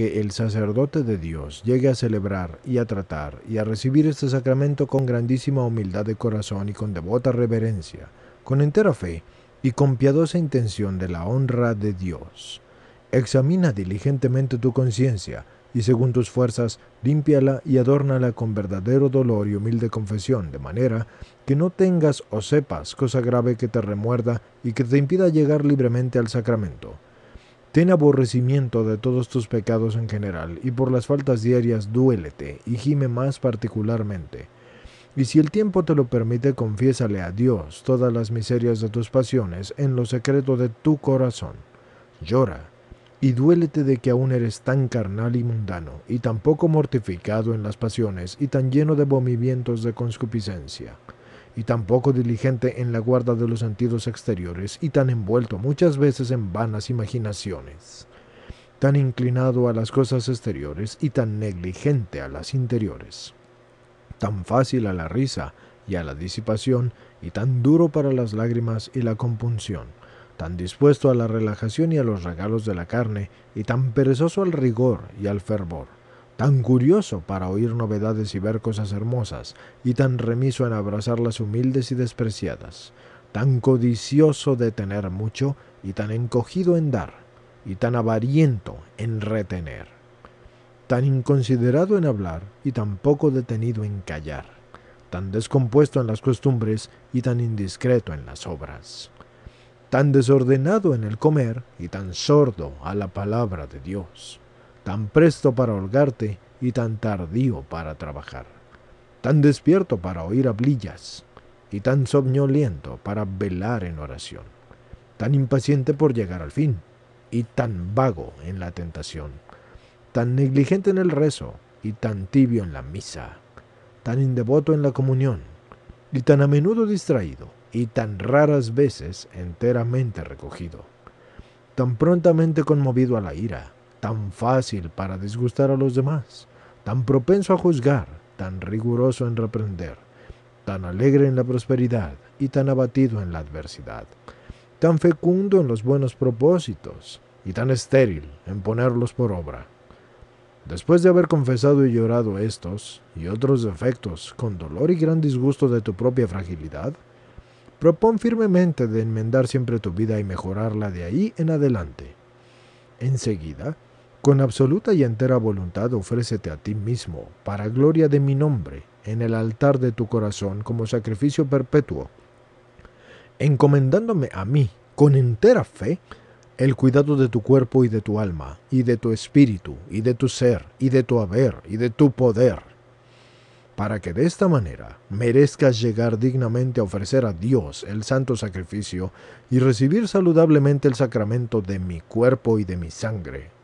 que el sacerdote de Dios llegue a celebrar y a tratar y a recibir este sacramento con grandísima humildad de corazón y con devota reverencia, con entera fe y con piadosa intención de la honra de Dios. Examina diligentemente tu conciencia y según tus fuerzas, límpiala y adórnala con verdadero dolor y humilde confesión, de manera que no tengas o sepas cosa grave que te remuerda y que te impida llegar libremente al sacramento Ten aborrecimiento de todos tus pecados en general, y por las faltas diarias duélete, y gime más particularmente. Y si el tiempo te lo permite, confiésale a Dios todas las miserias de tus pasiones en lo secreto de tu corazón. Llora, y duélete de que aún eres tan carnal y mundano, y tan poco mortificado en las pasiones, y tan lleno de vomimientos de concupiscencia y tan poco diligente en la guarda de los sentidos exteriores, y tan envuelto muchas veces en vanas imaginaciones, tan inclinado a las cosas exteriores y tan negligente a las interiores, tan fácil a la risa y a la disipación, y tan duro para las lágrimas y la compunción, tan dispuesto a la relajación y a los regalos de la carne, y tan perezoso al rigor y al fervor tan curioso para oír novedades y ver cosas hermosas, y tan remiso en abrazar las humildes y despreciadas, tan codicioso de tener mucho, y tan encogido en dar, y tan avariento en retener, tan inconsiderado en hablar, y tan poco detenido en callar, tan descompuesto en las costumbres, y tan indiscreto en las obras, tan desordenado en el comer, y tan sordo a la palabra de Dios tan presto para holgarte y tan tardío para trabajar, tan despierto para oír hablillas y tan soñoliento para velar en oración, tan impaciente por llegar al fin y tan vago en la tentación, tan negligente en el rezo y tan tibio en la misa, tan indevoto en la comunión y tan a menudo distraído y tan raras veces enteramente recogido, tan prontamente conmovido a la ira tan fácil para disgustar a los demás, tan propenso a juzgar, tan riguroso en reprender, tan alegre en la prosperidad y tan abatido en la adversidad, tan fecundo en los buenos propósitos y tan estéril en ponerlos por obra. Después de haber confesado y llorado estos y otros defectos con dolor y gran disgusto de tu propia fragilidad, propón firmemente de enmendar siempre tu vida y mejorarla de ahí en adelante. Enseguida, con absoluta y entera voluntad ofrécete a ti mismo, para gloria de mi nombre, en el altar de tu corazón como sacrificio perpetuo, encomendándome a mí, con entera fe, el cuidado de tu cuerpo y de tu alma, y de tu espíritu, y de tu ser, y de tu haber, y de tu poder, para que de esta manera merezcas llegar dignamente a ofrecer a Dios el santo sacrificio y recibir saludablemente el sacramento de mi cuerpo y de mi sangre,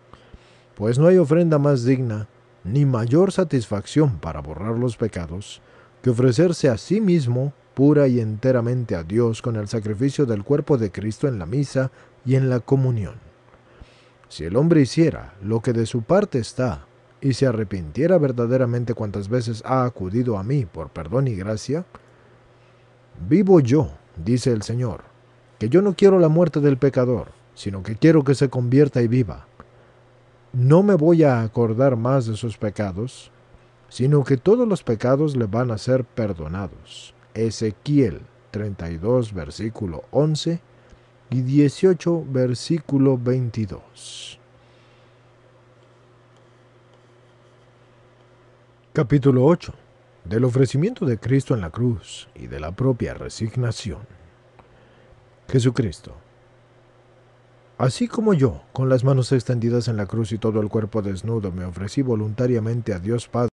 pues no hay ofrenda más digna, ni mayor satisfacción para borrar los pecados, que ofrecerse a sí mismo pura y enteramente a Dios con el sacrificio del cuerpo de Cristo en la misa y en la comunión. Si el hombre hiciera lo que de su parte está, y se arrepintiera verdaderamente cuantas veces ha acudido a mí por perdón y gracia, vivo yo, dice el Señor, que yo no quiero la muerte del pecador, sino que quiero que se convierta y viva no me voy a acordar más de sus pecados, sino que todos los pecados le van a ser perdonados. Ezequiel 32, versículo 11 y 18, versículo 22. Capítulo 8. Del ofrecimiento de Cristo en la cruz y de la propia resignación. Jesucristo, Así como yo, con las manos extendidas en la cruz y todo el cuerpo desnudo, me ofrecí voluntariamente a Dios Padre,